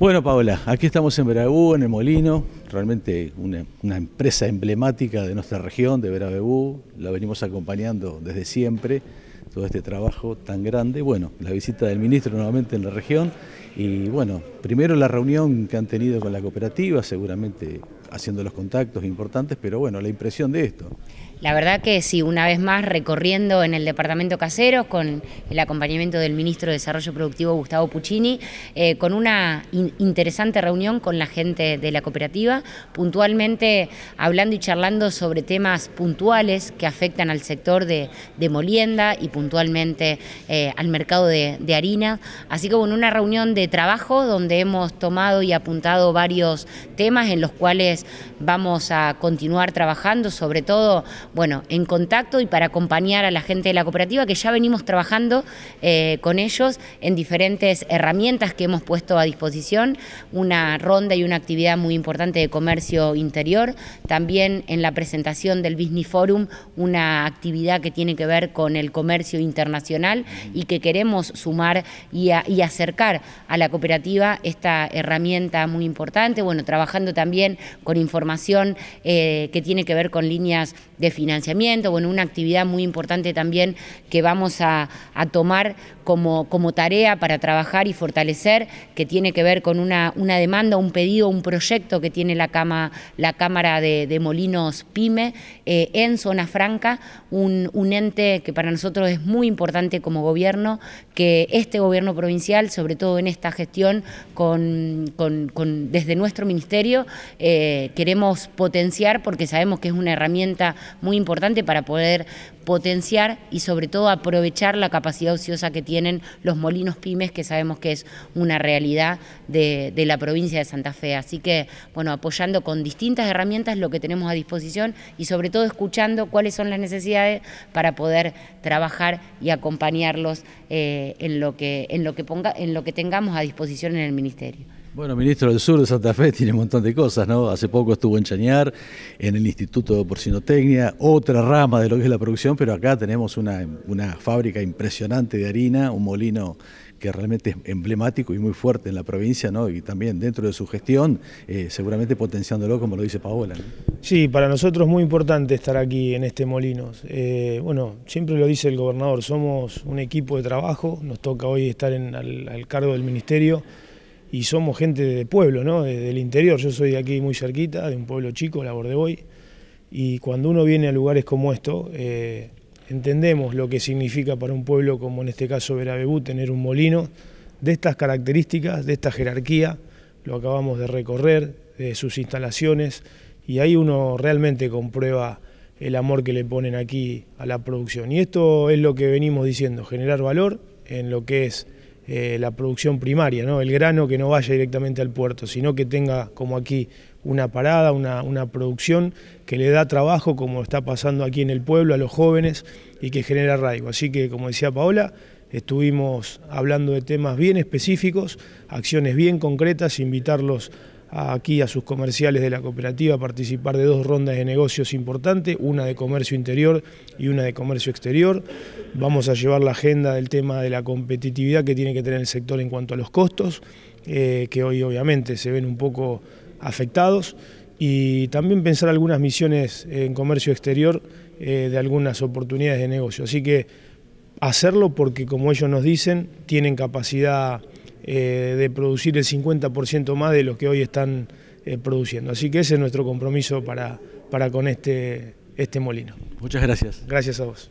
Bueno, Paola, aquí estamos en Verabú, en el Molino, realmente una, empresa emblemática de nuestra región, de Verabú, la venimos acompañando desde siempre, todo este trabajo tan grande. Bueno, la visita del ministro nuevamente en la región y bueno, Primero la reunión que han tenido con la cooperativa, seguramente haciendo los contactos importantes, pero bueno, la impresión de esto. La verdad que sí, una vez más recorriendo en el departamento casero... con el acompañamiento del ministro de Desarrollo Productivo Gustavo Puccini, eh, con una interesante reunión con la gente de la cooperativa, puntualmente hablando y charlando sobre temas puntuales que afectan al sector de, molienda y puntualmente eh, al mercado de, harina. Así que bueno, una reunión de trabajo donde hemos tomado y apuntado varios temas en los cuales vamos a continuar trabajando, sobre todo, bueno, en contacto y para acompañar a la gente de la cooperativa, que ya venimos trabajando eh, con ellos en diferentes herramientas que hemos puesto a disposición, una ronda y una actividad muy importante de comercio interior, también en la presentación del Business Forum, una actividad que tiene que ver con el comercio internacional y que queremos sumar y acercar a la cooperativa esta herramienta muy importante, bueno, trabajando también con información eh, que tiene que ver con líneas de financiamiento, bueno, una actividad muy importante también que vamos a, tomar como, como, tarea para trabajar y fortalecer, que tiene que ver con una, una demanda, un pedido, un proyecto que tiene la, cama, la Cámara de, Molinos PYME eh, en Zona Franca, un, un ente que para nosotros es muy importante como gobierno, que este gobierno provincial, sobre todo en esta gestión, desde nuestro ministerio eh, queremos potenciar porque sabemos que es una herramienta muy importante para poder potenciar y sobre todo aprovechar la capacidad ociosa que tienen los molinos pymes, que sabemos que es una realidad de, la provincia de Santa Fe. Así que, bueno, apoyando con distintas herramientas lo que tenemos a disposición y sobre todo escuchando cuáles son las necesidades para poder trabajar y acompañarlos eh, en, lo que, en, lo que ponga, en lo que tengamos a disposición en el ministerio. Bueno, ministro, del sur de Santa Fe tiene un montón de cosas, ¿no? Hace poco estuvo en Chañar, en el Instituto de Porcinotecnia, otra rama de lo que es la producción, pero acá tenemos una, fábrica impresionante de harina, un molino que realmente es emblemático y muy fuerte en la provincia, ¿no? Y también dentro de su gestión, eh, seguramente potenciándolo, como lo dice Paola. Sí, para nosotros es muy importante estar aquí en este molino. Eh, bueno, siempre lo dice el gobernador, somos un equipo de trabajo, nos toca hoy estar al cargo del ministerio y somos gente de pueblo, ¿no? del interior. Yo soy de aquí muy cerquita, de un pueblo chico, la Bordeboy, y cuando uno viene a lugares como esto, eh, entendemos lo que significa para un pueblo como en este caso Verabebú tener un molino de estas características, de esta jerarquía, lo acabamos de recorrer, de sus instalaciones, y ahí uno realmente comprueba el amor que le ponen aquí a la producción. Y esto es lo que venimos diciendo, generar valor en lo que es eh, la producción primaria, ¿no? el grano que no vaya directamente al puerto, sino que tenga como aquí una parada, una, una, producción que le da trabajo como está pasando aquí en el pueblo a los jóvenes y que genera arraigo. Así que como decía Paola, estuvimos hablando de temas bien específicos, acciones bien concretas, invitarlos aquí a sus comerciales de la cooperativa participar de dos rondas de negocios importantes, una de comercio interior y una de comercio exterior. Vamos a llevar la agenda del tema de la competitividad que tiene que tener el sector en cuanto a los costos, eh, que hoy obviamente se ven un poco afectados, y también pensar algunas misiones en comercio exterior eh, de algunas oportunidades de negocio. Así que hacerlo porque, como ellos nos dicen, tienen capacidad eh, de producir el 50% más de lo que hoy están eh, produciendo. Así que ese es nuestro compromiso para, con este, este molino. Muchas gracias. Gracias a vos.